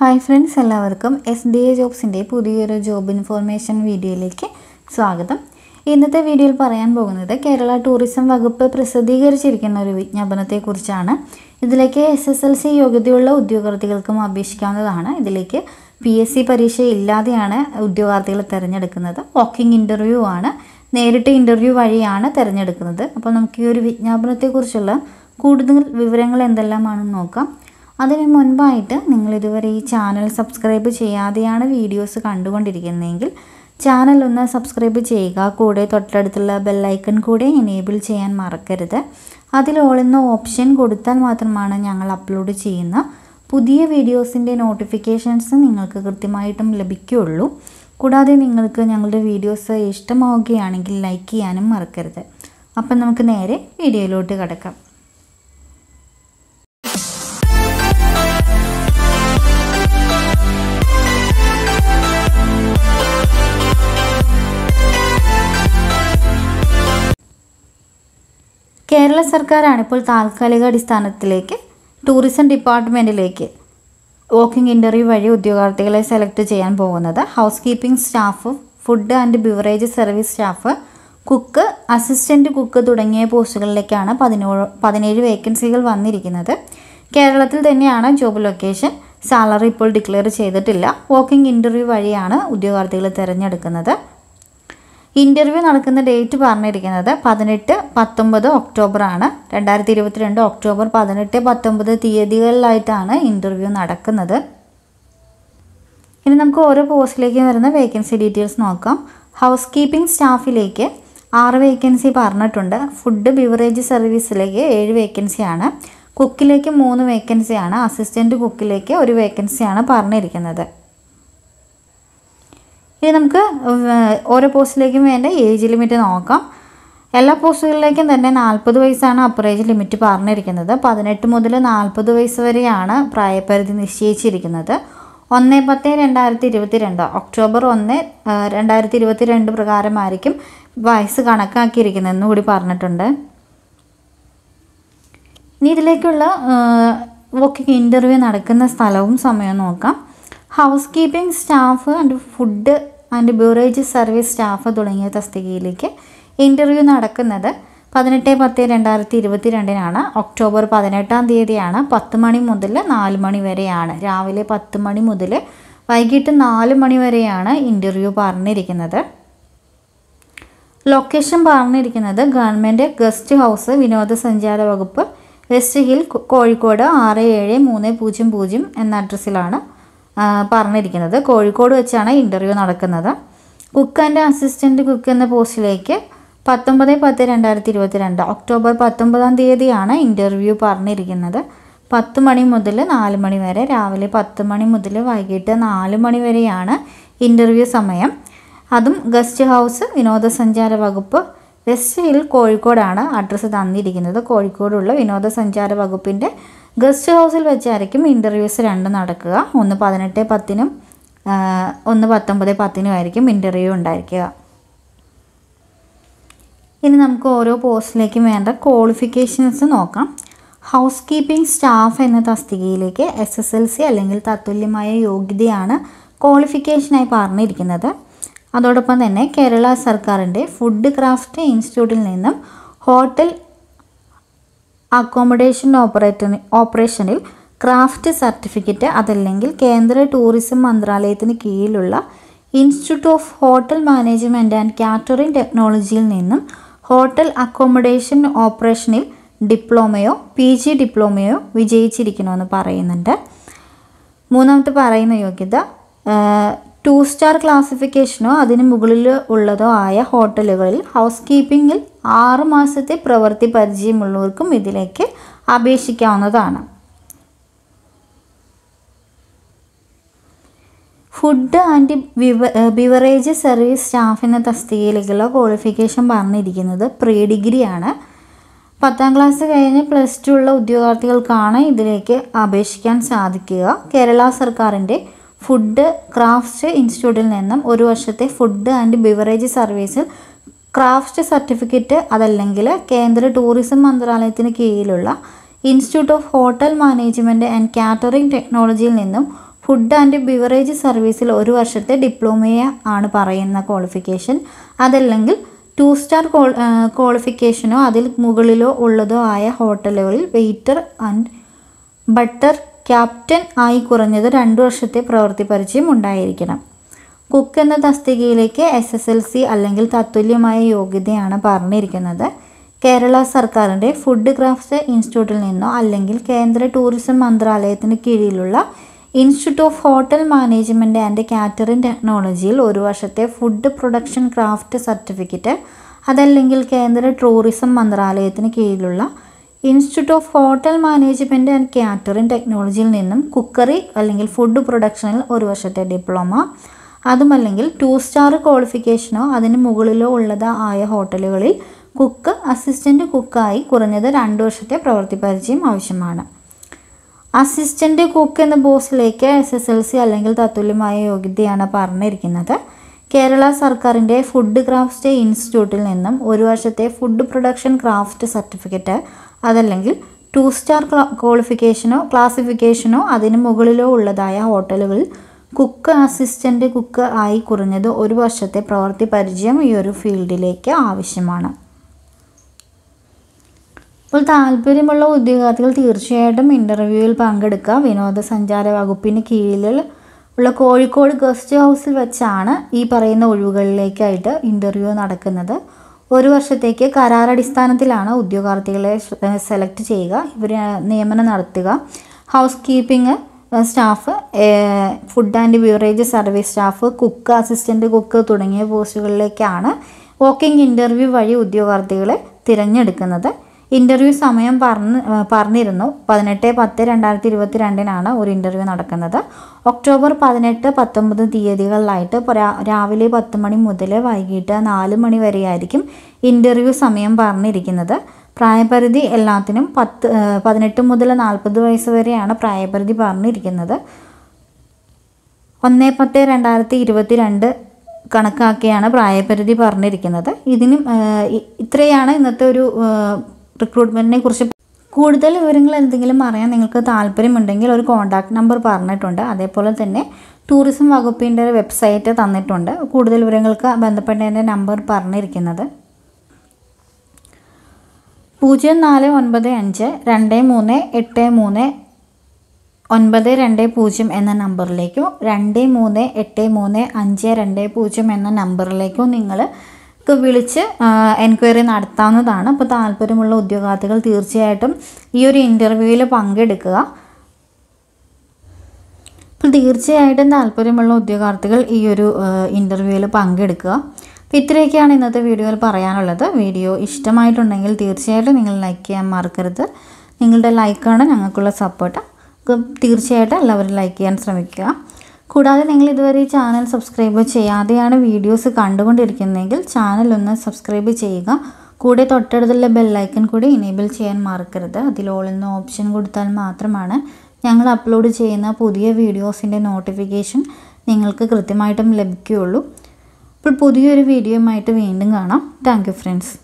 hi friends എല്ലാവർക്കും S D A ജോബ്സിൻ്റെ പുതിയൊരു ജോബ് ഇൻഫോർമേഷൻ വീഡിയോയിലേക്ക് സ്വാഗതം ഇന്നത്തെ വീഡിയോയിൽ പറയാൻ പോകുന്നത് കേരള ടൂറിസം വകുപ്പ് പ്രസിദ്ധീകരിച്ചിരിക്കുന്ന ഒരു വിജ്ഞാപനത്തെക്കുറിച്ചാണ് ഇതിലേക്ക് എസ് എസ് എൽ സി യോഗ്യതയുള്ള ഉദ്യോഗാർത്ഥികൾക്കും അപേക്ഷിക്കാവുന്നതാണ് ഇതിലേക്ക് പി എസ് സി പരീക്ഷ ഇല്ലാതെയാണ് ഉദ്യോഗാർത്ഥികളെ തിരഞ്ഞെടുക്കുന്നത് വാക്കിംഗ് ഇൻ്റർവ്യൂ ആണ് നേരിട്ട് ഇൻ്റർവ്യൂ വഴിയാണ് തിരഞ്ഞെടുക്കുന്നത് അപ്പോൾ നമുക്ക് ഈ ഒരു വിജ്ഞാപനത്തെക്കുറിച്ചുള്ള കൂടുതൽ വിവരങ്ങൾ എന്തെല്ലാമാണെന്ന് നോക്കാം അതിന് മുൻപായിട്ട് നിങ്ങൾ ഇതുവരെ ഈ ചാനൽ സബ്സ്ക്രൈബ് ചെയ്യാതെയാണ് വീഡിയോസ് കണ്ടുകൊണ്ടിരിക്കുന്നതെങ്കിൽ ചാനൽ ഒന്ന് സബ്സ്ക്രൈബ് ചെയ്യുക കൂടെ തൊട്ടടുത്തുള്ള ബെല്ലൈക്കൺ കൂടെ എനേബിൾ ചെയ്യാൻ മറക്കരുത് അതിൽ ഓളുന്ന ഓപ്ഷൻ കൊടുത്താൽ മാത്രമാണ് ഞങ്ങൾ അപ്ലോഡ് ചെയ്യുന്ന പുതിയ വീഡിയോസിൻ്റെ നോട്ടിഫിക്കേഷൻസ് നിങ്ങൾക്ക് കൃത്യമായിട്ടും ലഭിക്കുകയുള്ളൂ കൂടാതെ നിങ്ങൾക്ക് ഞങ്ങളുടെ വീഡിയോസ് ഇഷ്ടമാവുകയാണെങ്കിൽ ലൈക്ക് ചെയ്യാനും മറക്കരുത് അപ്പം നമുക്ക് നേരെ വീഡിയോയിലോട്ട് കിടക്കാം കേരള സർക്കാരാണ് ഇപ്പോൾ താൽക്കാലിക അടിസ്ഥാനത്തിലേക്ക് ടൂറിസം ഡിപ്പാർട്ട്മെൻറ്റിലേക്ക് വോക്കിംഗ് ഇൻ്റർവ്യൂ വഴി ഉദ്യോഗാർത്ഥികളെ സെലക്ട് ചെയ്യാൻ പോകുന്നത് house keeping staff food and beverage service staff cook assistant cook തുടങ്ങിയ പോസ്റ്റുകളിലേക്കാണ് പതിനോഴ് പതിനേഴ് വേക്കൻസികൾ വന്നിരിക്കുന്നത് കേരളത്തിൽ തന്നെയാണ് ജോബ് ലൊക്കേഷൻ സാലറി ഇപ്പോൾ ഡിക്ലെയർ ചെയ്തിട്ടില്ല വോക്കിംഗ് ഇൻ്റർവ്യൂ വഴിയാണ് ഉദ്യോഗാർത്ഥികളെ തിരഞ്ഞെടുക്കുന്നത് ഇൻ്റർവ്യൂ നടക്കുന്ന ഡേറ്റ് പറഞ്ഞിരിക്കുന്നത് പതിനെട്ട് പത്തൊമ്പത് ഒക്ടോബർ ആണ് രണ്ടായിരത്തി ഇരുപത്തിരണ്ട് ഒക്ടോബർ പതിനെട്ട് പത്തൊമ്പത് തീയതികളിലായിട്ടാണ് ഇൻ്റർവ്യൂ നടക്കുന്നത് ഇനി നമുക്ക് ഓരോ പോസ്റ്റിലേക്കും വരുന്ന വേക്കൻസി ഡീറ്റെയിൽസ് നോക്കാം ഹൗസ് കീപ്പിംഗ് സ്റ്റാഫിലേക്ക് ആറ് വേക്കൻസി പറഞ്ഞിട്ടുണ്ട് ഫുഡ് ബിവറേജ് സർവീസിലേക്ക് ഏഴ് വേക്കൻസിയാണ് കുക്കിലേക്ക് മൂന്ന് വേക്കൻസിയാണ് അസിസ്റ്റൻറ്റ് കുക്കിലേക്ക് ഒരു വേക്കൻസിയാണ് പറഞ്ഞിരിക്കുന്നത് ഇനി നമുക്ക് ഓരോ പോസ്റ്റിലേക്കും വേണ്ട ഏജ് ലിമിറ്റ് നോക്കാം എല്ലാ പോസ്റ്റുകളിലേക്കും തന്നെ നാൽപ്പത് വയസ്സാണ് അപ്പർ ഏജ് ലിമിറ്റ് പറഞ്ഞിരിക്കുന്നത് പതിനെട്ട് മുതൽ നാൽപ്പത് വയസ്സ് വരെയാണ് പ്രായപരിധി നിശ്ചയിച്ചിരിക്കുന്നത് ഒന്ന് പത്ത് രണ്ടായിരത്തി ഇരുപത്തി രണ്ട് ഒക്ടോബർ ഒന്ന് രണ്ടായിരത്തി ഇരുപത്തി രണ്ട് പ്രകാരമായിരിക്കും വയസ്സ് കണക്കാക്കിയിരിക്കുന്നതെന്ന് കൂടി പറഞ്ഞിട്ടുണ്ട് ഇനി ഇതിലേക്കുള്ള വോക്കിംഗ് ഇൻ്റർവ്യൂ നടക്കുന്ന സ്ഥലവും സമയവും നോക്കാം house keeping staff and food and beverage service staff തുടങ്ങിയ തസ്തികയിലേക്ക് ഇൻ്റർവ്യൂ നടക്കുന്നത് പതിനെട്ട് പത്ത് രണ്ടായിരത്തി ഇരുപത്തി രണ്ടിനാണ് ഒക്ടോബർ പതിനെട്ടാം തീയതിയാണ് പത്ത് മണി മുതൽ നാല് മണി വരെയാണ് രാവിലെ പത്ത് മണി മുതൽ വൈകിട്ട് നാല് മണി വരെയാണ് ഇൻ്റർവ്യൂ പറഞ്ഞിരിക്കുന്നത് ലൊക്കേഷൻ പറഞ്ഞിരിക്കുന്നത് ഗവൺമെൻറ് ഗസ്റ്റ് ഹൗസ് വിനോദസഞ്ചാര വകുപ്പ് വെസ്റ്റ് ഹിൽ കോഴിക്കോട് ആറ് ഏഴ് മൂന്ന് പൂജ്യം പൂജ്യം എന്ന അഡ്രസ്സിലാണ് പറഞ്ഞിരിക്കുന്നത് കോഴിക്കോട് വെച്ചാണ് ഇൻ്റർവ്യൂ നടക്കുന്നത് കുക്ക് ആൻഡ് അസിസ്റ്റൻ്റ് കുക്ക് എന്ന പോസ്റ്റിലേക്ക് പത്തൊമ്പത് പത്ത് രണ്ടായിരത്തി ഇരുപത്തി രണ്ട് ഒക്ടോബർ പത്തൊമ്പതാം തീയതിയാണ് ഇൻ്റർവ്യൂ പറഞ്ഞിരിക്കുന്നത് പത്ത് മണി മുതൽ നാല് മണി വരെ രാവിലെ പത്ത് മണി മുതൽ വൈകിട്ട് നാല് മണി വരെയാണ് ഇൻ്റർവ്യൂ സമയം അതും ഗസ്റ്റ് ഹൗസ് വിനോദസഞ്ചാര വകുപ്പ് വെസ്റ്റ് ഹിൽ കോഴിക്കോടാണ് അഡ്രസ്സ് തന്നിരിക്കുന്നത് കോഴിക്കോടുള്ള വിനോദസഞ്ചാര വകുപ്പിൻ്റെ ഗസ്റ്റ് ഹൗസിൽ വെച്ചായിരിക്കും ഇൻ്റർവ്യൂസ് രണ്ട് നടക്കുക ഒന്ന് പതിനെട്ട് പത്തിനും ഒന്ന് പത്തൊമ്പത് ആയിരിക്കും ഇൻ്റർവ്യൂ ഉണ്ടായിരിക്കുക ഇനി നമുക്ക് ഓരോ പോസ്റ്റിലേക്കും വേണ്ട ക്വാളിഫിക്കേഷൻസ് നോക്കാം ഹൗസ് കീപ്പിംഗ് സ്റ്റാഫ് എന്ന തസ്തികയിലേക്ക് എസ് എസ് എൽ സി അല്ലെങ്കിൽ തത്തുല്യമായ യോഗ്യതയാണ് ക്വാളിഫിക്കേഷനായി പറഞ്ഞിരിക്കുന്നത് അതോടൊപ്പം തന്നെ കേരള സർക്കാരിൻ്റെ ഫുഡ് ക്രാഫ്റ്റ് ഇൻസ്റ്റിറ്റ്യൂട്ടിൽ നിന്നും ഹോട്ടൽ അക്കോമഡേഷൻ ഓപ്പറേറ്റർ ഓപ്പറേഷനിൽ ക്രാഫ്റ്റ് സർട്ടിഫിക്കറ്റ് അതല്ലെങ്കിൽ കേന്ദ്ര ടൂറിസം മന്ത്രാലയത്തിന് കീഴിലുള്ള institute of hotel management and catering ടെക്നോളജിയിൽ നിന്നും ഹോട്ടൽ അക്കോമഡേഷൻ ഓപ്പറേഷനിൽ ഡിപ്ലോമയോ പി ജി ഡിപ്ലോമയോ വിജയിച്ചിരിക്കണമെന്ന് പറയുന്നുണ്ട് മൂന്നാമത്തെ പറയുന്ന യോഗ്യത ടു സ്റ്റാർ ക്ലാസിഫിക്കേഷനോ അതിന് മുകളിൽ ഉള്ളതോ ആയ ഹോട്ടലുകളിൽ ഹൗസ് കീപ്പിങ്ങിൽ ആറ് മാസത്തെ പ്രവൃത്തി പരിചയമുള്ളവർക്കും ഇതിലേക്ക് അപേക്ഷിക്കാവുന്നതാണ് food and beverage service staff എന്ന തസ്തികയിലേക്കുള്ള ക്വാളിഫിക്കേഷൻ പറഞ്ഞിരിക്കുന്നത് പ്രീ ഡിഗ്രിയാണ് പത്താം ക്ലാസ് കഴിഞ്ഞ് പ്ലസ് ടു ഉള്ള ഉദ്യോഗാർത്ഥികൾക്കാണ് ഇതിലേക്ക് അപേക്ഷിക്കാൻ സാധിക്കുക കേരള സർക്കാരിൻ്റെ ഫുഡ് ക്രാഫ്റ്റ് ഇൻസ്റ്റിറ്റ്യൂട്ടിൽ നിന്നും ഒരു വർഷത്തെ ഫുഡ് ആൻഡ് ബിവറേജ് സർവീസിൽ ക്രാഫ്റ്റ് സർട്ടിഫിക്കറ്റ് അതല്ലെങ്കിൽ കേന്ദ്ര ടൂറിസം മന്ത്രാലയത്തിന് കീഴിലുള്ള institute of hotel management and catering ടെക്നോളജിയിൽ നിന്നും ഫുഡ് ആൻഡ് ബിവറേജ് സർവീസിൽ ഒരു വർഷത്തെ ഡിപ്ലോമയെ ആണ് പറയുന്ന ക്വാളിഫിക്കേഷൻ അതല്ലെങ്കിൽ ടു സ്റ്റാർ ക്വാളിഫിക്കേഷനോ അതിൽ മുകളിലോ ഉള്ളതോ ആയ ഹോട്ടലുകളിൽ വെയ്റ്റർ ആൻഡ് ബട്ടർ ക്യാപ്റ്റൻ ആയി കുറഞ്ഞത് രണ്ടു വർഷത്തെ പ്രവൃത്തി പരിചയം ഉണ്ടായിരിക്കണം കുക്ക് എന്ന തസ്തികയിലേക്ക് എസ് എസ് എൽ സി അല്ലെങ്കിൽ തത്തുല്യമായ യോഗ്യതയാണ് പറഞ്ഞിരിക്കുന്നത് കേരള സർക്കാരിൻ്റെ ഫുഡ് ക്രാഫ്റ്റ്സ് ഇൻസ്റ്റിറ്റ്യൂട്ടിൽ നിന്നോ അല്ലെങ്കിൽ കേന്ദ്ര ടൂറിസം മന്ത്രാലയത്തിന് കീഴിലുള്ള institute of hotel management and catering ടെക്നോളജിയിൽ ഒരു വർഷത്തെ ഫുഡ് പ്രൊഡക്ഷൻ ക്രാഫ്റ്റ് സർട്ടിഫിക്കറ്റ് അതല്ലെങ്കിൽ കേന്ദ്ര ടൂറിസം മന്ത്രാലയത്തിന് കീഴിലുള്ള institute of hotel management and catering ടെക്നോളജിയിൽ നിന്നും കുക്കറി അല്ലെങ്കിൽ ഫുഡ് പ്രൊഡക്ഷനിൽ ഒരു വർഷത്തെ ഡിപ്ലോമ അതുമല്ലെങ്കിൽ ടു സ്റ്റാർ ക്വാളിഫിക്കേഷനോ അതിന് മുകളിലോ ഉള്ളതോ ആയ ഹോട്ടലുകളിൽ കുക്ക് അസിസ്റ്റൻ്റ് കുക്കായി കുറഞ്ഞത് രണ്ട് വർഷത്തെ പ്രവൃത്തി പരിചയം ആവശ്യമാണ് അസിസ്റ്റൻ്റ് കുക്ക് എന്ന ബോസിലേക്ക് എസ് എസ് എൽ സി അല്ലെങ്കിൽ തത്തുല്യമായ യോഗ്യതയാണ് പറഞ്ഞിരിക്കുന്നത് കേരള സർക്കാരിൻ്റെ ഫുഡ് ക്രാഫ്റ്റ് ഇൻസ്റ്റിറ്റ്യൂട്ടിൽ നിന്നും ഒരു വർഷത്തെ ഫുഡ് പ്രൊഡക്ഷൻ ക്രാഫ്റ്റ് സർട്ടിഫിക്കറ്റ് അതല്ലെങ്കിൽ ടു സ്റ്റാർ ക്വാളിഫിക്കേഷനോ ക്ലാസിഫിക്കേഷനോ അതിന് മുകളിലോ ഉള്ളതായ ഹോട്ടലുകളിൽ കുക്ക് അസിസ്റ്റൻ്റ് കുക്ക് ആയി കുറഞ്ഞത് ഒരു വർഷത്തെ പ്രവൃത്തി പരിചയം ഈ ഒരു ഫീൽഡിലേക്ക് ആവശ്യമാണ് ഇപ്പോൾ താല്പര്യമുള്ള ഉദ്യോഗാർത്ഥികൾ തീർച്ചയായിട്ടും ഇൻ്റർവ്യൂവിൽ പങ്കെടുക്കുക വിനോദസഞ്ചാര വകുപ്പിന് കീഴിൽ ഉള്ള കോഴിക്കോട് ഗസ്റ്റ് ഹൗസിൽ വെച്ചാണ് ഈ പറയുന്ന ഒഴിവുകളിലേക്കായിട്ട് ഇൻ്റർവ്യൂ നടക്കുന്നത് ഒരു വർഷത്തേക്ക് കരാറടിസ്ഥാനത്തിലാണ് ഉദ്യോഗാർത്ഥികളെ സെലക്ട് ചെയ്യുക ഇവർ നിയമനം നടത്തുക house keeping staff food and beverage service staff cook assistant cook തുടങ്ങിയ പോസ്റ്റുകളിലേക്കാണ് വോക്കിംഗ് ഇൻ്റർവ്യൂ വഴി ഉദ്യോഗാർത്ഥികളെ തിരഞ്ഞെടുക്കുന്നത് ഇൻ്റർവ്യൂ സമയം പറഞ്ഞ് പറഞ്ഞിരുന്നു പതിനെട്ട് പത്ത് രണ്ടായിരത്തി ഇരുപത്തി രണ്ടിനാണ് ഒരു ഇൻ്റർവ്യൂ നടക്കുന്നത് ഒക്ടോബർ പതിനെട്ട് പത്തൊമ്പത് തീയതികളിലായിട്ട് രാവിലെ പത്ത് മണി മുതൽ വൈകിട്ട് നാല് മണി വരെയായിരിക്കും ഇൻ്റർവ്യൂ സമയം പറഞ്ഞിരിക്കുന്നത് പ്രായപരിധി എല്ലാത്തിനും പത്ത് പതിനെട്ട് മുതൽ നാൽപ്പത് വയസ്സ് വരെയാണ് പ്രായപരിധി പറഞ്ഞിരിക്കുന്നത് ഒന്ന് പത്ത് രണ്ടായിരത്തി ഇരുപത്തി രണ്ട് കണക്കാക്കിയാണ് പ്രായപരിധി പറഞ്ഞിരിക്കുന്നത് ഇതിനും ഇത്രയാണ് ഇന്നത്തെ ഒരു റിക്രൂട്ട്മെൻറ്റിനെ കുറിച്ച് കൂടുതൽ വിവരങ്ങൾ എന്തെങ്കിലും അറിയാൻ നിങ്ങൾക്ക് താല്പര്യമുണ്ടെങ്കിൽ ഒരു കോൺടാക്ട് നമ്പർ പറഞ്ഞിട്ടുണ്ട് അതേപോലെ തന്നെ ടൂറിസം വകുപ്പിൻ്റെ വെബ്സൈറ്റ് തന്നിട്ടുണ്ട് കൂടുതൽ വിവരങ്ങൾക്ക് ബന്ധപ്പെട്ടതിൻ്റെ നമ്പർ പറഞ്ഞിരിക്കുന്നത് പൂജ്യം നാല് ഒൻപത് അഞ്ച് രണ്ട് മൂന്ന് എട്ട് മൂന്ന് ഒൻപത് രണ്ട് പൂജ്യം എന്ന നമ്പറിലേക്കും രണ്ട് മൂന്ന് എട്ട് മൂന്ന് അഞ്ച് രണ്ട് പൂജ്യം എന്ന നമ്പറിലേക്കും നിങ്ങൾ വിളിച്ച് എൻക്വയറി നടത്താവുന്നതാണ് അപ്പോൾ താല്പര്യമുള്ള ഉദ്യോഗാർത്ഥികൾ തീർച്ചയായിട്ടും ഈ ഒരു ഇൻ്റർവ്യൂവിൽ പങ്കെടുക്കുക അപ്പോൾ തീർച്ചയായിട്ടും താല്പര്യമുള്ള ഉദ്യോഗാർത്ഥികൾ ഈ ഒരു ഇൻ്റർവ്യൂവിൽ പങ്കെടുക്കുക അപ്പോൾ ഇത്രയൊക്കെയാണ് ഇന്നത്തെ വീഡിയോയിൽ പറയാനുള്ളത് വീഡിയോ ഇഷ്ടമായിട്ടുണ്ടെങ്കിൽ തീർച്ചയായിട്ടും നിങ്ങൾ ലൈക്ക് ചെയ്യാൻ മറക്കരുത് നിങ്ങളുടെ ലൈക്കാണ് ഞങ്ങൾക്കുള്ള സപ്പോർട്ട് തീർച്ചയായിട്ടും എല്ലാവരും ലൈക്ക് ചെയ്യാൻ ശ്രമിക്കുക കൂടാതെ നിങ്ങൾ ഇതുവരെ ഈ ചാനൽ സബ്സ്ക്രൈബ് ചെയ്യാതെയാണ് വീഡിയോസ് കണ്ടുകൊണ്ടിരിക്കുന്നതെങ്കിൽ ചാനൽ ഒന്ന് സബ്സ്ക്രൈബ് ചെയ്യുക കൂടെ തൊട്ടടുത്തുള്ള ബെല്ലൈക്കൻ കൂടി ഇനേബിൾ ചെയ്യാൻ മറക്കരുത് അതിൽ ഓളിന്ന് ഓപ്ഷൻ കൊടുത്താൽ മാത്രമാണ് ഞങ്ങൾ അപ്ലോഡ് ചെയ്യുന്ന പുതിയ വീഡിയോസിൻ്റെ നോട്ടിഫിക്കേഷൻ നിങ്ങൾക്ക് കൃത്യമായിട്ടും ലഭിക്കുകയുള്ളൂ ഇപ്പോൾ പുതിയൊരു വീഡിയോയുമായിട്ട് വീണ്ടും കാണാം താങ്ക് ഫ്രണ്ട്സ്